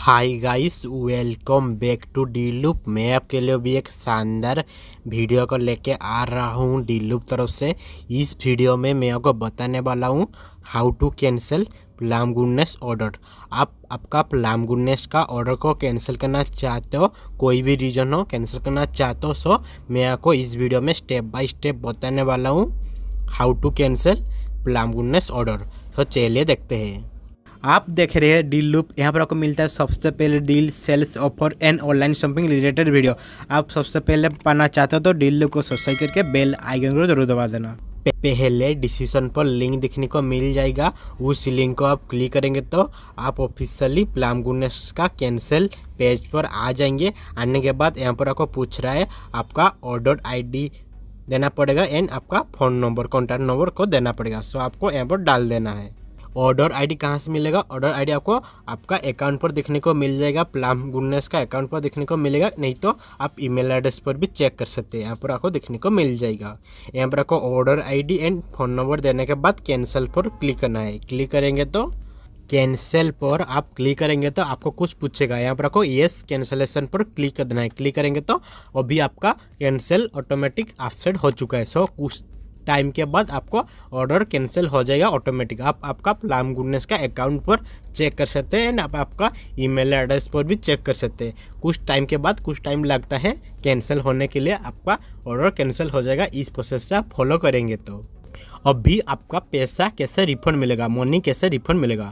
hi guys welcome back to the loop मैं आपके लिए भी एक शानदार वीडियो को लेके आ रहा हूँ डी लूप तरफ से इस वीडियो में मैं आपको बताने वाला हूँ how to cancel Plum Goodness order आप आपका प्लाम गुडनेस का ऑर्डर को कैंसिल करना चाहते हो कोई भी रीज़न हो कैंसिल करना चाहते हो सो मैं आपको इस वीडियो में स्टेप बाय स्टेप बताने वाला हूँ how to cancel Plum Goodness order तो चलिए देखते हैं आप देख रहे हैं डील लूप यहाँ पर आपको मिलता है सबसे पहले deal sales offer and online shopping related video आप सबसे पहले पाना चाहते हो तो डील लूप को सब्सक्राइब करके बेल आइकन को जरूर दबा देना पहले डिसीजन पर लिंक देखने को मिल जाएगा उस लिंक को आप क्लिक करेंगे तो आप ऑफिशियली प्लामगुनेस का कैंसिल पेज पर आ जाएंगे आने के बाद यहाँ पर आपको पूछ रहा है आपका ऑर्डर आईडी देना पड़ेगा एंड आपका फ़ोन नंबर कॉन्टैक्ट नंबर को देना पड़ेगा सो आपको यहाँ पर डाल देना है ऑर्डर आईडी कहाँ से मिलेगा ऑर्डर आईडी आपको आपका अकाउंट पर देखने को मिल जाएगा प्लाम गुडनेस का अकाउंट पर देखने को मिलेगा नहीं तो आप ईमेल एड्रेस पर भी चेक कर सकते हैं यहाँ पर आपको देखने को मिल जाएगा यहाँ पर आपको order ID and phone number देने के बाद कैंसिल पर क्लिक करना है क्लिक करेंगे तो कैंसिल पर आप क्लिक करेंगे तो आपको कुछ पूछेगा यहाँ पर आपको येस कैंसलेशन पर क्लिक करना है क्लिक करेंगे तो अभी आपका कैंसिल ऑटोमेटिक अपसेट हो चुका है सो कुछ टाइम के बाद आपको ऑर्डर कैंसिल हो जाएगा ऑटोमेटिक आप आपका प्लाम गुडनेस का अकाउंट पर चेक कर सकते हैं एंड आप आपका ईमेल एड्रेस पर भी चेक कर सकते हैं कुछ टाइम के बाद कुछ टाइम लगता है कैंसिल होने के लिए आपका ऑर्डर कैंसिल हो जाएगा इस प्रोसेस से आप फॉलो करेंगे तो अब भी आपका पैसा कैसे रिफंड मिलेगा मनी कैसे रिफंड मिलेगा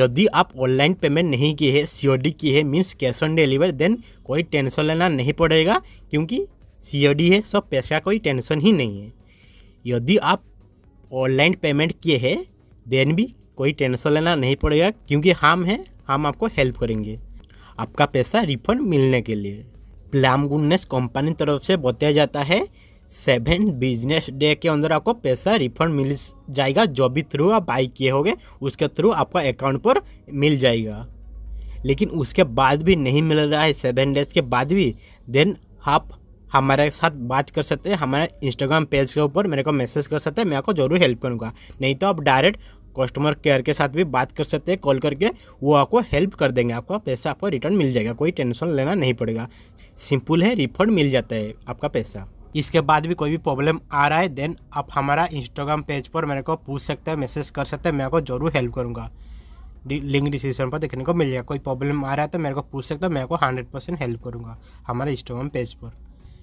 यदि आप ऑनलाइन पेमेंट नहीं किए हैं सी की है means cash on deliver then कोई टेंशन लेना नहीं पड़ेगा क्योंकि सी है सब पैसा कोई टेंशन ही नहीं है यदि आप ऑनलाइन पेमेंट किए हैं देन भी कोई टेंशन लेना नहीं पड़ेगा क्योंकि हम हैं हम आपको हेल्प करेंगे आपका पैसा रिफंड मिलने के लिए प्लाम गुडनेस कंपनी तरफ से बताया जाता है सेवन बिजनेस डे के अंदर आपको पैसा रिफंड मिल जाएगा जो भी थ्रू आप बाई किए होंगे उसके थ्रू आपका अकाउंट पर मिल जाएगा लेकिन उसके बाद भी नहीं मिल रहा है सेवन डेज के बाद भी देन आप हमारे साथ बात कर सकते हैं हमारे इंस्टाग्राम पेज के ऊपर मेरे को मैसेज कर सकते हैं मैं आपको जरूर हेल्प करूँगा नहीं तो आप डायरेक्ट कस्टमर केयर के साथ भी बात कर सकते हैं कॉल करके वो आपको हेल्प कर देंगे आपका पैसा आपको रिटर्न मिल जाएगा कोई टेंशन लेना नहीं पड़ेगा सिंपल है रिफंड मिल जाता है आपका पैसा इसके बाद भी कोई भी प्रॉब्लम आ रहा है देन आप हमारा इंस्टाग्राम पेज पर मेरे को पूछ सकते हैं मैसेज कर सकते हैं मैं आपको जरूर हेल्प करूँगा लिंक डिस्क्रिप्शन पर देखने को मिल जाएगा कोई प्रॉब्लम आ रहा है तो मेरे को पूछ सकते हो मैं आपको हंड्रेड परसेंट हेल्प करूँगा हमारे इंस्टाग्राम पेज पर